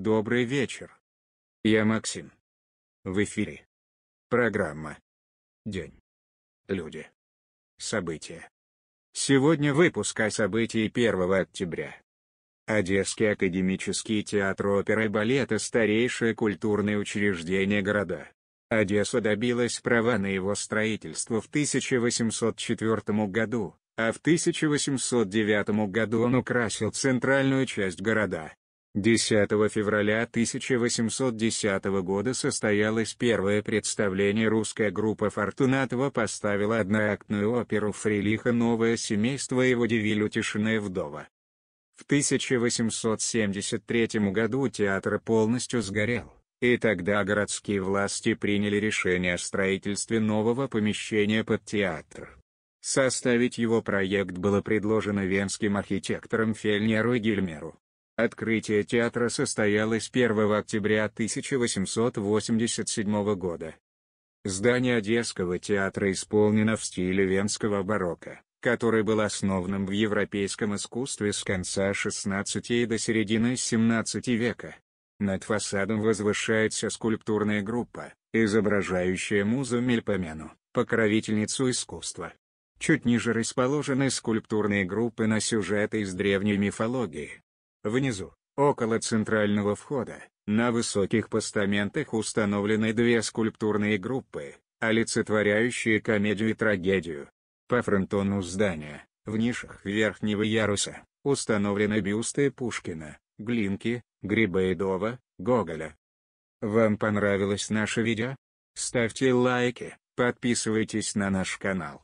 Добрый вечер. Я Максим. В эфире. Программа. День. Люди. События. Сегодня выпуск о событии 1 октября. Одесский академический театр оперы и балета – старейшее культурное учреждение города. Одесса добилась права на его строительство в 1804 году, а в 1809 году он украсил центральную часть города. 10 февраля 1810 года состоялось первое представление русская группа Фортунатова поставила одноактную оперу Фрилиха «Новое семейство» его водевиль «Утешенная вдова». В 1873 году театр полностью сгорел, и тогда городские власти приняли решение о строительстве нового помещения под театр. Составить его проект было предложено венским архитектором Фельнеру и Гильмеру. Открытие театра состоялось 1 октября 1887 года. Здание Одесского театра исполнено в стиле венского барокко, который был основным в европейском искусстве с конца XVI до середины XVII века. Над фасадом возвышается скульптурная группа, изображающая музу Мельпомену, покровительницу искусства. Чуть ниже расположены скульптурные группы на сюжеты из древней мифологии, Внизу, около центрального входа, на высоких постаментах установлены две скульптурные группы, олицетворяющие комедию и трагедию. По фронтону здания, в нишах верхнего яруса, установлены бюсты Пушкина, Глинки, Грибоедова, Гоголя. Вам понравилось наше видео? Ставьте лайки, подписывайтесь на наш канал.